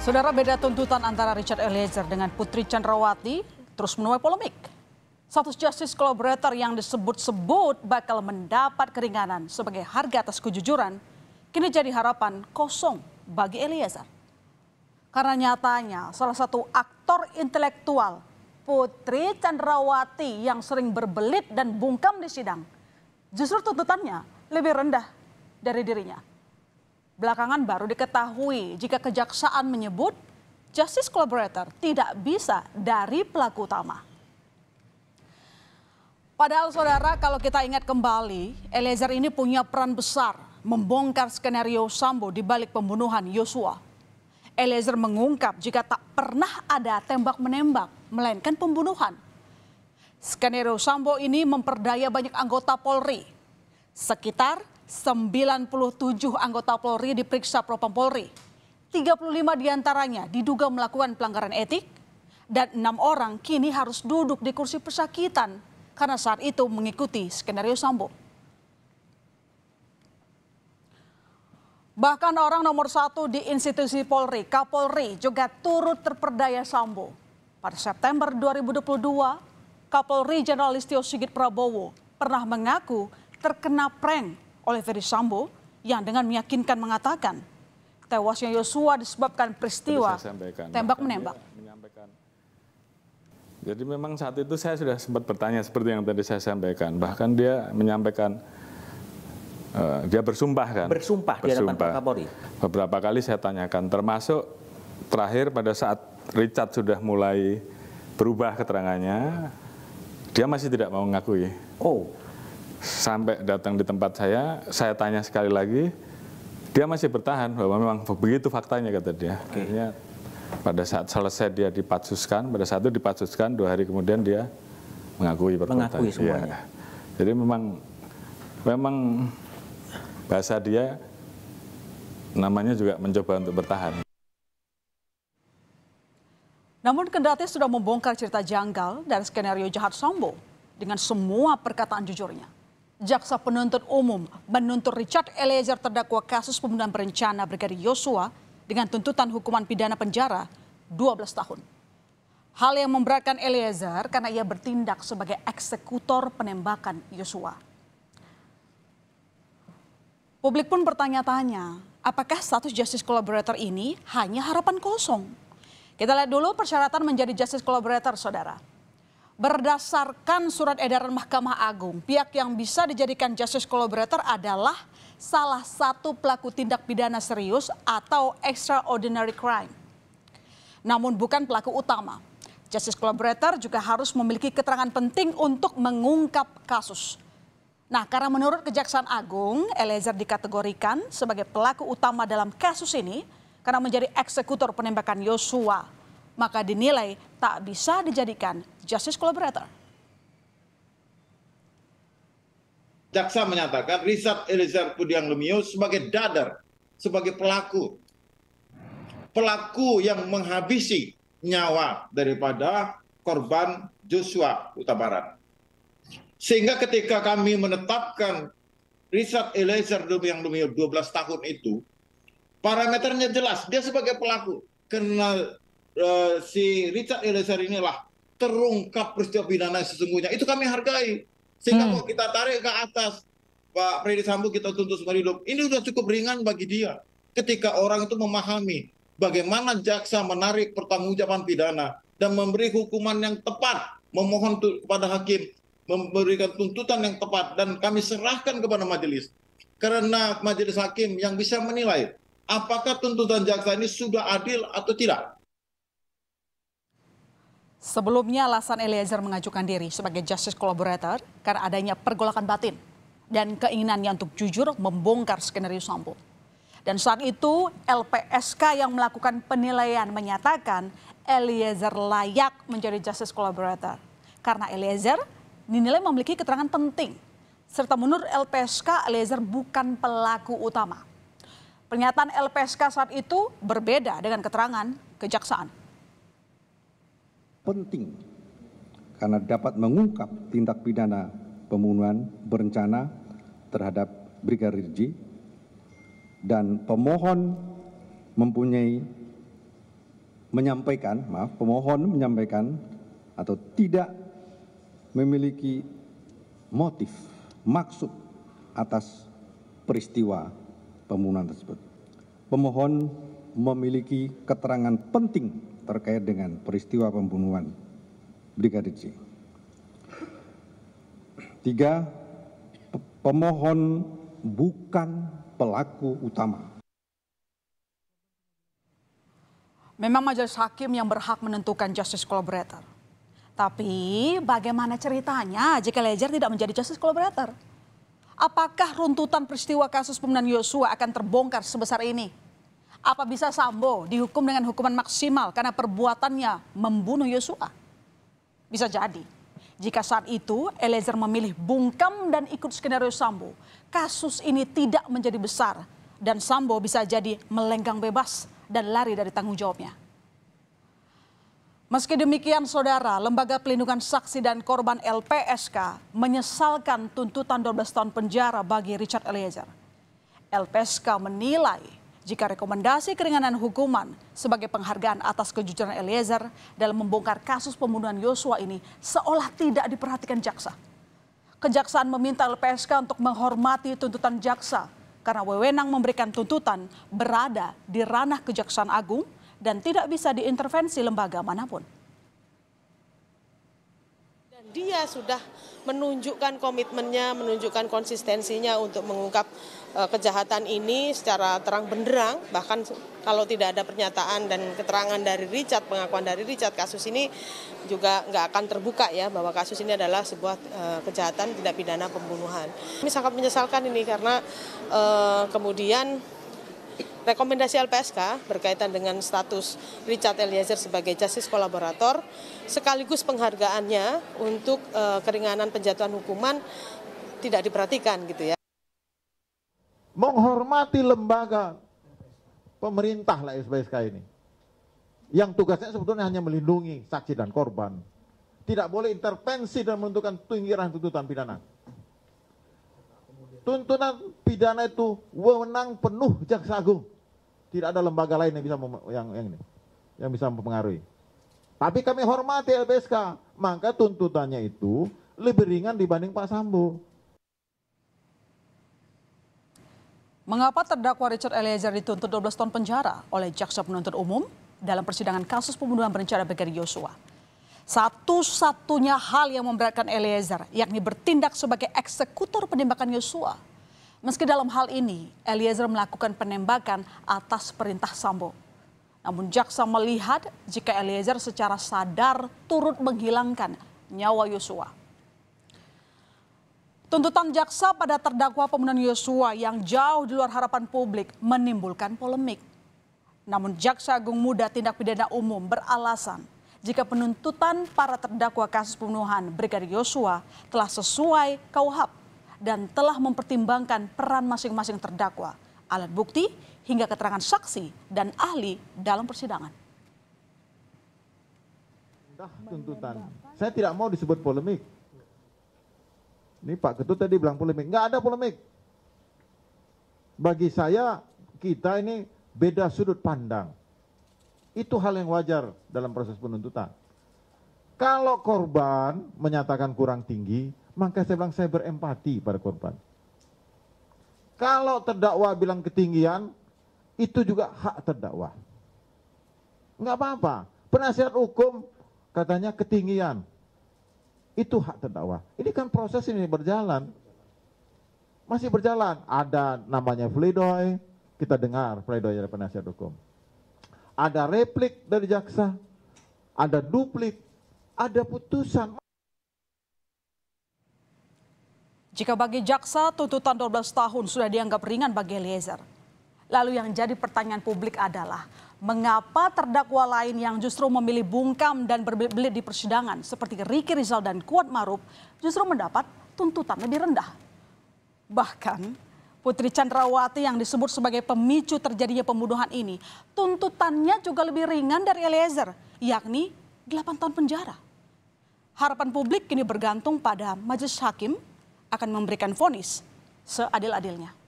Saudara beda tuntutan antara Richard Eliezer dengan Putri Chandrawati terus menuai polemik. Status justice collaborator yang disebut-sebut bakal mendapat keringanan sebagai harga atas kejujuran kini jadi harapan kosong bagi Eliezer. Karena nyatanya salah satu aktor intelektual Putri Chandrawati yang sering berbelit dan bungkam di sidang justru tuntutannya lebih rendah dari dirinya. Belakangan baru diketahui jika kejaksaan menyebut justice collaborator tidak bisa dari pelaku utama. Padahal saudara kalau kita ingat kembali, Eliezer ini punya peran besar membongkar skenario Sambo di balik pembunuhan Yosua. Eliezer mengungkap jika tak pernah ada tembak-menembak, melainkan pembunuhan. Skenario Sambo ini memperdaya banyak anggota Polri. Sekitar 97 anggota Polri diperiksa Propam Polri. 35 diantaranya diduga melakukan pelanggaran etik dan enam orang kini harus duduk di kursi persakitan karena saat itu mengikuti skenario Sambo. Bahkan orang nomor satu di institusi Polri, Kapolri juga turut terperdaya Sambo. Pada September 2022, Kapolri Jenderal Listio Sigit Prabowo pernah mengaku terkena prank oleh Ferry Sambo yang dengan meyakinkan mengatakan tewasnya Yosua disebabkan peristiwa tembak menembak. Jadi memang saat itu saya sudah sempat bertanya seperti yang tadi saya sampaikan. Bahkan dia menyampaikan uh, dia bersumpah kan? Bersumpah, bersumpah. di hadapan Kapolri. Beberapa kali saya tanyakan termasuk terakhir pada saat Richard sudah mulai berubah keterangannya, dia masih tidak mau mengakui. Oh sampai datang di tempat saya, saya tanya sekali lagi, dia masih bertahan bahwa memang begitu faktanya kata dia. Okay. Akhirnya pada saat selesai dia dipatsuskan, pada saat itu dipatsuskan dua hari kemudian dia mengakui perbuatan. Mengakui iya. semuanya. Ya. Jadi memang memang bahasa dia namanya juga mencoba untuk bertahan. Namun kendati sudah membongkar cerita janggal dan skenario jahat sombong dengan semua perkataan jujurnya. Jaksa penuntut umum menuntut Richard Eliezer terdakwa kasus pembunuhan berencana Brigadir Yosua dengan tuntutan hukuman pidana penjara 12 tahun. Hal yang memberatkan Eliezer karena ia bertindak sebagai eksekutor penembakan Yosua. Publik pun bertanya-tanya, apakah status justice collaborator ini hanya harapan kosong? Kita lihat dulu persyaratan menjadi justice collaborator, saudara. Berdasarkan surat edaran Mahkamah Agung, pihak yang bisa dijadikan justice collaborator adalah salah satu pelaku tindak pidana serius atau extraordinary crime. Namun bukan pelaku utama. Justice collaborator juga harus memiliki keterangan penting untuk mengungkap kasus. Nah, karena menurut Kejaksaan Agung, Eliezer dikategorikan sebagai pelaku utama dalam kasus ini karena menjadi eksekutor penembakan Yosua maka dinilai tak bisa dijadikan justice collaborator. Jaksa menyatakan Richard Eliezer Pudiang Lumiu sebagai dadar, sebagai pelaku. Pelaku yang menghabisi nyawa daripada korban Joshua Utabarat. Sehingga ketika kami menetapkan Richard Eliezer Pudiang Lumiu 12 tahun itu, parameternya jelas, dia sebagai pelaku. Karena Eh, si Richard Eliezer inilah terungkap peristiwa pidana sesungguhnya. Itu kami hargai. Sehingga hmm. kalau kita tarik ke atas, Pak Freddy Sambu kita tuntut seumur hidup. Ini sudah cukup ringan bagi dia. Ketika orang itu memahami bagaimana jaksa menarik pertanggungjawaban pidana dan memberi hukuman yang tepat, memohon kepada hakim memberikan tuntutan yang tepat dan kami serahkan kepada majelis. Karena majelis hakim yang bisa menilai apakah tuntutan jaksa ini sudah adil atau tidak. Sebelumnya alasan Eliezer mengajukan diri sebagai justice collaborator karena adanya pergolakan batin dan keinginannya untuk jujur membongkar skenario Sambo. Dan saat itu LPSK yang melakukan penilaian menyatakan Eliezer layak menjadi justice collaborator karena Eliezer dinilai memiliki keterangan penting serta menurut LPSK Eliezer bukan pelaku utama. Pernyataan LPSK saat itu berbeda dengan keterangan kejaksaan penting karena dapat mengungkap tindak pidana pembunuhan berencana terhadap Brigadir J dan pemohon mempunyai menyampaikan maaf pemohon menyampaikan atau tidak memiliki motif maksud atas peristiwa pembunuhan tersebut. Pemohon memiliki keterangan penting terkait dengan peristiwa pembunuhan Brigadir J. Tiga, pemohon bukan pelaku utama. Memang majelis hakim yang berhak menentukan justice collaborator. Tapi bagaimana ceritanya jika Lejar tidak menjadi justice collaborator? Apakah runtutan peristiwa kasus pembunuhan Yosua akan terbongkar sebesar ini? Apa bisa Sambo dihukum dengan hukuman maksimal karena perbuatannya membunuh Yosua? Bisa jadi. Jika saat itu Eliezer memilih bungkam dan ikut skenario Sambo, kasus ini tidak menjadi besar dan Sambo bisa jadi melenggang bebas dan lari dari tanggung jawabnya. Meski demikian, saudara, Lembaga Pelindungan Saksi dan Korban LPSK menyesalkan tuntutan 12 tahun penjara bagi Richard Eliezer. LPSK menilai jika rekomendasi keringanan hukuman sebagai penghargaan atas kejujuran Eliezer dalam membongkar kasus pembunuhan Yosua ini seolah tidak diperhatikan jaksa. Kejaksaan meminta LPSK untuk menghormati tuntutan jaksa karena wewenang memberikan tuntutan berada di ranah Kejaksaan Agung dan tidak bisa diintervensi lembaga manapun dia sudah menunjukkan komitmennya, menunjukkan konsistensinya untuk mengungkap eh, kejahatan ini secara terang benderang. Bahkan kalau tidak ada pernyataan dan keterangan dari Richard, pengakuan dari Richard, kasus ini juga nggak akan terbuka ya bahwa kasus ini adalah sebuah eh, kejahatan tidak pidana pembunuhan. Kami sangat menyesalkan ini karena eh, kemudian rekomendasi LPSK berkaitan dengan status Richard Eliezer sebagai justice kolaborator sekaligus penghargaannya untuk e, keringanan penjatuhan hukuman tidak diperhatikan gitu ya. Menghormati lembaga pemerintah lah LPSK ini. Yang tugasnya sebetulnya hanya melindungi saksi dan korban. Tidak boleh intervensi dan menentukan tinggiran tuntutan pidana tuntunan pidana itu wewenang penuh jaksa agung. Tidak ada lembaga lain yang bisa yang yang ini yang bisa mempengaruhi. Tapi kami hormati LPSK, maka tuntutannya itu lebih ringan dibanding Pak Sambo. Mengapa terdakwa Richard Eliezer dituntut 12 tahun penjara oleh jaksa penuntut umum dalam persidangan kasus pembunuhan berencana brigadir Yosua? Satu-satunya hal yang memberatkan Eliezer, yakni bertindak sebagai eksekutor penembakan Yosua. Meski dalam hal ini, Eliezer melakukan penembakan atas perintah Sambo. Namun jaksa melihat jika Eliezer secara sadar turut menghilangkan nyawa Yosua. Tuntutan jaksa pada terdakwa pembunuhan Yosua yang jauh di luar harapan publik menimbulkan polemik. Namun jaksa agung muda tindak pidana umum beralasan jika penuntutan para terdakwa kasus pembunuhan Brigadir Yosua telah sesuai KUHAP dan telah mempertimbangkan peran masing-masing terdakwa, alat bukti hingga keterangan saksi dan ahli dalam persidangan. Tuntutan. Saya tidak mau disebut polemik. Ini Pak Ketut tadi bilang polemik. Nggak ada polemik. Bagi saya, kita ini beda sudut pandang. Itu hal yang wajar dalam proses penuntutan. Kalau korban menyatakan kurang tinggi, maka saya bilang saya berempati pada korban. Kalau terdakwa bilang ketinggian, itu juga hak terdakwa. Enggak apa-apa. Penasihat hukum katanya ketinggian. Itu hak terdakwa. Ini kan proses ini berjalan. Masih berjalan. Ada namanya fledoy, kita dengar fledoy dari penasihat hukum ada replik dari jaksa, ada duplik, ada putusan. Jika bagi jaksa, tuntutan 12 tahun sudah dianggap ringan bagi Eliezer. Lalu yang jadi pertanyaan publik adalah, mengapa terdakwa lain yang justru memilih bungkam dan berbelit-belit di persidangan seperti Riki Rizal dan Kuat Maruf justru mendapat tuntutan lebih rendah. Bahkan Putri Chandrawati yang disebut sebagai pemicu terjadinya pembunuhan ini, tuntutannya juga lebih ringan dari Eliezer, yakni 8 tahun penjara. Harapan publik kini bergantung pada majelis hakim akan memberikan vonis seadil-adilnya.